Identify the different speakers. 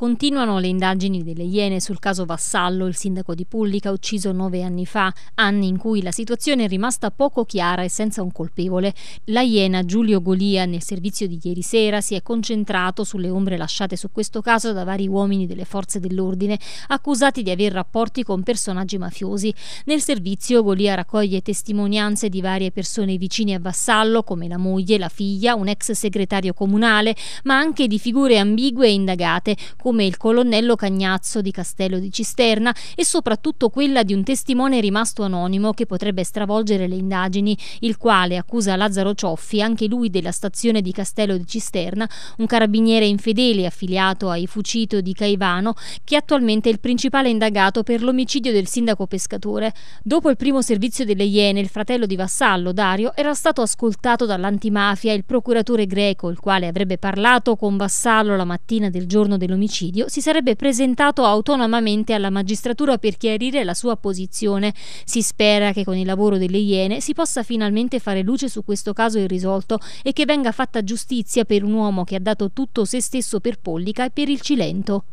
Speaker 1: Continuano le indagini delle Iene sul caso Vassallo, il sindaco di Pullica ucciso nove anni fa, anni in cui la situazione è rimasta poco chiara e senza un colpevole. La Iena Giulio Golia nel servizio di ieri sera si è concentrato sulle ombre lasciate su questo caso da vari uomini delle forze dell'ordine accusati di aver rapporti con personaggi mafiosi. Nel servizio Golia raccoglie testimonianze di varie persone vicine a Vassallo come la moglie, la figlia, un ex segretario comunale, ma anche di figure ambigue e indagate come come il colonnello Cagnazzo di Castello di Cisterna e soprattutto quella di un testimone rimasto anonimo che potrebbe stravolgere le indagini, il quale accusa Lazzaro Cioffi, anche lui della stazione di Castello di Cisterna, un carabiniere infedele affiliato ai Fucito di Caivano, che attualmente è il principale indagato per l'omicidio del sindaco pescatore. Dopo il primo servizio delle Iene, il fratello di Vassallo, Dario, era stato ascoltato dall'antimafia il procuratore greco, il quale avrebbe parlato con Vassallo la mattina del giorno dell'omicidio omicidio, si sarebbe presentato autonomamente alla magistratura per chiarire la sua posizione. Si spera che con il lavoro delle Iene si possa finalmente fare luce su questo caso irrisolto e che venga fatta giustizia per un uomo che ha dato tutto se stesso per Pollica e per il Cilento.